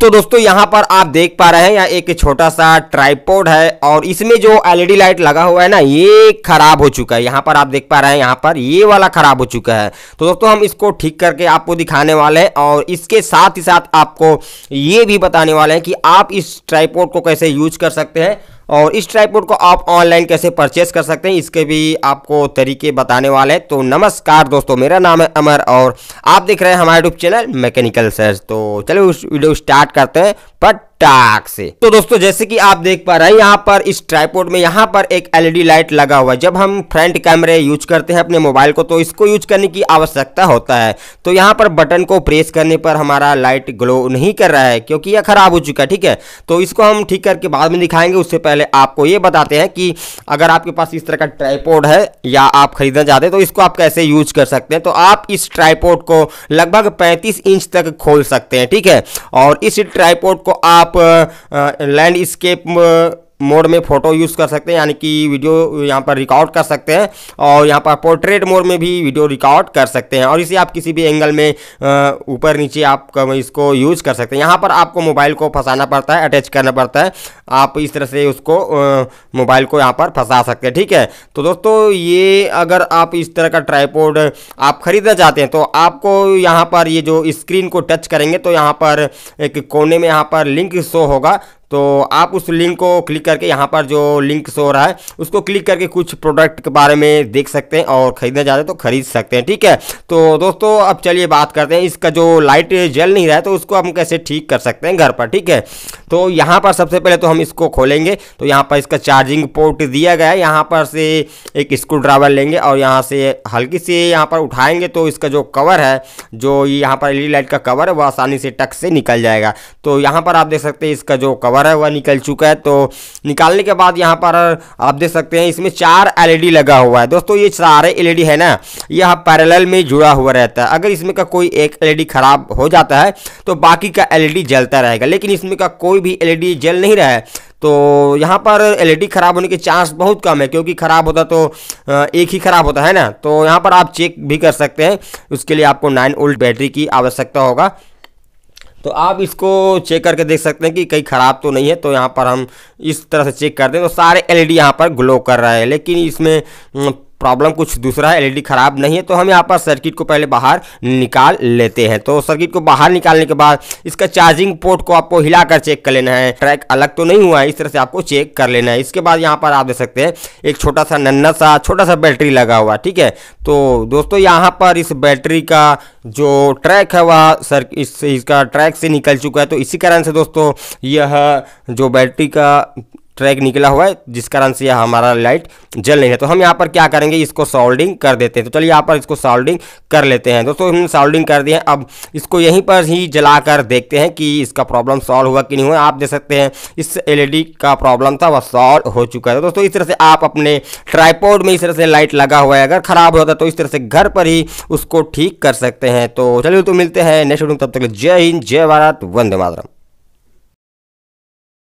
तो दोस्तों यहाँ पर आप देख पा रहे हैं यहाँ एक छोटा सा ट्राईपोड है और इसमें जो एलईडी लाइट e लगा हुआ है ना ये खराब हो चुका है यहाँ पर आप देख पा रहे हैं यहाँ पर ये वाला खराब हो चुका है तो दोस्तों हम इसको ठीक करके आपको दिखाने वाले हैं और इसके साथ ही साथ आपको ये भी बताने वाले हैं कि आप इस ट्राईपोड को कैसे यूज कर सकते हैं और इस ट्राईपोर्ट को आप ऑनलाइन कैसे परचेस कर सकते हैं इसके भी आपको तरीके बताने वाले हैं तो नमस्कार दोस्तों मेरा नाम है अमर और आप देख रहे हैं हमारा यूट्यूब चैनल मैकेनिकल सर्च तो चलो उस वीडियो स्टार्ट करते हैं बट टाक से तो दोस्तों जैसे कि आप देख पा रहे हैं यहाँ पर इस ट्राईपोर्ट में यहाँ पर एक एलईडी लाइट e लगा हुआ है जब हम फ्रंट कैमरे यूज करते हैं अपने मोबाइल को तो इसको यूज करने की आवश्यकता होता है तो यहाँ पर बटन को प्रेस करने पर हमारा लाइट ग्लो नहीं कर रहा है क्योंकि यह खराब हो चुका है ठीक है तो इसको हम ठीक करके बाद में दिखाएंगे उससे पहले आपको ये बताते हैं कि अगर आपके पास इस तरह का ट्राईपोर्ड है या आप खरीदना चाहते हैं तो इसको आप कैसे यूज कर सकते हैं तो आप इस ट्राईपोर्ड को लगभग पैंतीस इंच तक खोल सकते हैं ठीक है और इस ट्राईपोर्ड को आप आप लैंडस्केप मोड में फ़ोटो यूज़ कर सकते हैं यानी कि वीडियो यहाँ पर रिकॉर्ड कर सकते हैं और यहाँ पर पोर्ट्रेट मोड में भी वीडियो रिकॉर्ड कर सकते हैं और इसे आप किसी भी एंगल में ऊपर नीचे आप इसको यूज़ कर सकते हैं यहाँ पर आपको मोबाइल को फंसाना पड़ता है अटैच करना पड़ता है आप इस तरह से उसको मोबाइल को यहाँ पर फंसा सकते हैं ठीक है तो दोस्तों ये अगर आप इस तरह का ट्राईपोर्ड आप ख़रीदना चाहते हैं तो आपको यहाँ पर ये जो स्क्रीन को टच करेंगे तो यहाँ पर एक कोने में यहाँ पर लिंक शो होगा तो आप उस लिंक को क्लिक करके यहाँ पर जो लिंक शो रहा है उसको क्लिक करके कुछ प्रोडक्ट के बारे में देख सकते हैं और खरीदना चाहते हैं तो खरीद सकते हैं ठीक है तो दोस्तों अब चलिए बात करते हैं इसका जो लाइट जल नहीं रहा है तो उसको हम कैसे ठीक कर सकते हैं घर पर ठीक है तो यहाँ पर सबसे पहले तो हम इसको खोलेंगे तो यहाँ पर इसका चार्जिंग पोर्ट दिया गया है यहाँ पर से एक स्क्रू ड्राइवर लेंगे और यहाँ से हल्की से यहाँ पर उठाएंगे तो इसका जो कवर है जो यहाँ पर एल लाइट का कवर है वह आसानी से टक से निकल जाएगा तो यहाँ पर आप देख सकते हैं इसका जो कवर है वह निकल चुका है तो निकालने के बाद यहाँ पर आप देख सकते हैं इसमें चार एल लगा हुआ है दोस्तों ये सारे एल है ना यह पैरेलल में जुड़ा हुआ रहता है अगर इसमें का कोई एक एल खराब हो जाता है तो बाकी का एल जलता रहेगा लेकिन इसमें का कोई कोई भी एलईडी e जल नहीं रहा है तो यहाँ पर एलईडी e ख़राब होने के चांस बहुत कम है क्योंकि ख़राब होता तो एक ही ख़राब होता है ना तो यहाँ पर आप चेक भी कर सकते हैं उसके लिए आपको नाइन ओल्ट बैटरी की आवश्यकता होगा तो आप इसको चेक करके देख सकते हैं कि कहीं ख़राब तो नहीं है तो यहाँ पर हम इस तरह से चेक करते हैं तो सारे एलईडी ई e यहाँ पर ग्लो कर रहे हैं लेकिन इसमें प्रॉब्लम कुछ दूसरा है एलईडी ख़राब नहीं है तो हम यहाँ पर सर्किट को पहले बाहर निकाल लेते हैं तो सर्किट को बाहर निकालने के बाद इसका चार्जिंग पोर्ट को आपको हिलाकर चेक कर लेना है ट्रैक अलग तो नहीं हुआ है इस तरह से आपको चेक कर लेना है इसके बाद यहाँ पर आप देख सकते हैं एक छोटा सा नन्ना सा छोटा सा बैटरी लगा हुआ ठीक है तो दोस्तों यहाँ पर इस बैटरी का जो ट्रैक है वह सर इस इसका ट्रैक से निकल चुका है तो इसी कारण से दोस्तों यह जो बैटरी का ट्रैक निकला हुआ है जिस कारण से यह हमारा लाइट जल नहीं है तो हम यहाँ पर क्या करेंगे इसको सॉल्डिंग कर देते हैं तो चलिए यहाँ पर इसको सॉल्डिंग कर लेते हैं दोस्तों हमने सॉल्डिंग कर दिया अब इसको यहीं पर ही जला कर देखते हैं कि इसका प्रॉब्लम सॉल्व हुआ कि नहीं हुआ आप देख सकते हैं इस एल का प्रॉब्लम था वह सॉल्व हो चुका है दोस्तों इस तरह से आप अपने ट्राईपोर्ड में इस तरह से लाइट लगा हुआ है अगर खराब होता तो इस तरह से घर पर ही उसको ठीक कर सकते हैं तो चलिए तो मिलते हैं नेक्स्ट वीडियो तब तक जय हिंद जय भारत वंदे मातरम